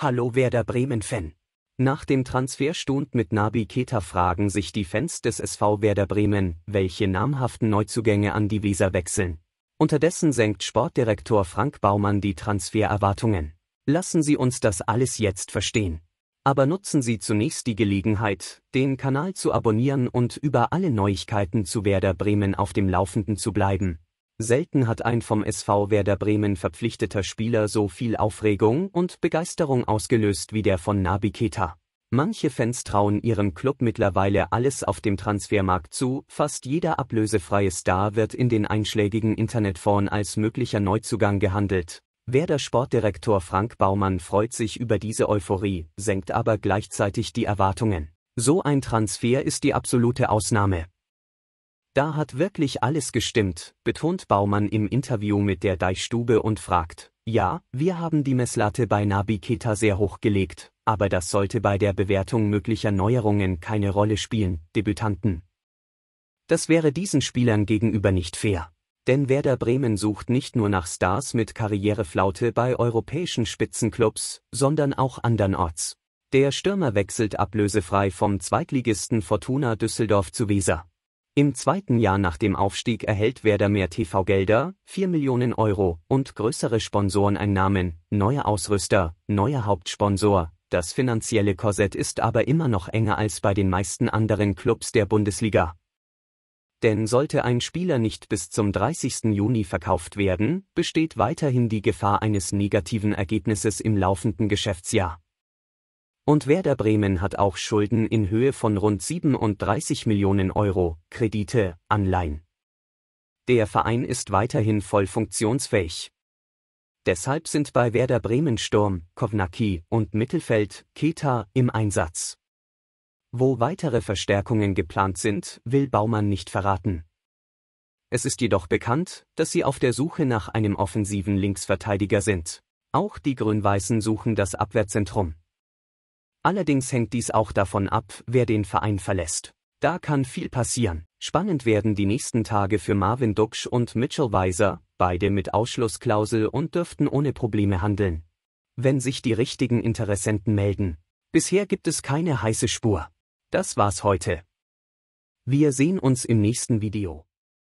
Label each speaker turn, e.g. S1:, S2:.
S1: Hallo Werder Bremen-Fan. Nach dem Transferstund mit Nabi Keta fragen sich die Fans des SV Werder Bremen, welche namhaften Neuzugänge an die Weser wechseln. Unterdessen senkt Sportdirektor Frank Baumann die Transfererwartungen. Lassen Sie uns das alles jetzt verstehen. Aber nutzen Sie zunächst die Gelegenheit, den Kanal zu abonnieren und über alle Neuigkeiten zu Werder Bremen auf dem Laufenden zu bleiben. Selten hat ein vom SV Werder Bremen verpflichteter Spieler so viel Aufregung und Begeisterung ausgelöst wie der von Nabi Keita. Manche Fans trauen ihrem Club mittlerweile alles auf dem Transfermarkt zu, fast jeder ablösefreie Star wird in den einschlägigen Internetforen als möglicher Neuzugang gehandelt. Werder Sportdirektor Frank Baumann freut sich über diese Euphorie, senkt aber gleichzeitig die Erwartungen. So ein Transfer ist die absolute Ausnahme. Da hat wirklich alles gestimmt, betont Baumann im Interview mit der Deichstube und fragt, ja, wir haben die Messlatte bei Nabi Keta sehr hoch gelegt, aber das sollte bei der Bewertung möglicher Neuerungen keine Rolle spielen, Debütanten. Das wäre diesen Spielern gegenüber nicht fair. Denn Werder Bremen sucht nicht nur nach Stars mit Karriereflaute bei europäischen Spitzenclubs, sondern auch andernorts. Der Stürmer wechselt ablösefrei vom Zweitligisten Fortuna Düsseldorf zu Weser. Im zweiten Jahr nach dem Aufstieg erhält Werder mehr TV-Gelder, 4 Millionen Euro und größere Sponsoreneinnahmen, neue Ausrüster, neuer Hauptsponsor. Das finanzielle Korsett ist aber immer noch enger als bei den meisten anderen Clubs der Bundesliga. Denn sollte ein Spieler nicht bis zum 30. Juni verkauft werden, besteht weiterhin die Gefahr eines negativen Ergebnisses im laufenden Geschäftsjahr. Und Werder Bremen hat auch Schulden in Höhe von rund 37 Millionen Euro, Kredite, Anleihen. Der Verein ist weiterhin voll funktionsfähig. Deshalb sind bei Werder Bremen Sturm, Kovnacki und Mittelfeld, Keta, im Einsatz. Wo weitere Verstärkungen geplant sind, will Baumann nicht verraten. Es ist jedoch bekannt, dass sie auf der Suche nach einem offensiven Linksverteidiger sind. Auch die Grün-Weißen suchen das Abwehrzentrum. Allerdings hängt dies auch davon ab, wer den Verein verlässt. Da kann viel passieren. Spannend werden die nächsten Tage für Marvin Duksch und Mitchell Weiser, beide mit Ausschlussklausel und dürften ohne Probleme handeln. Wenn sich die richtigen Interessenten melden. Bisher gibt es keine heiße Spur. Das war's heute. Wir sehen uns im nächsten Video.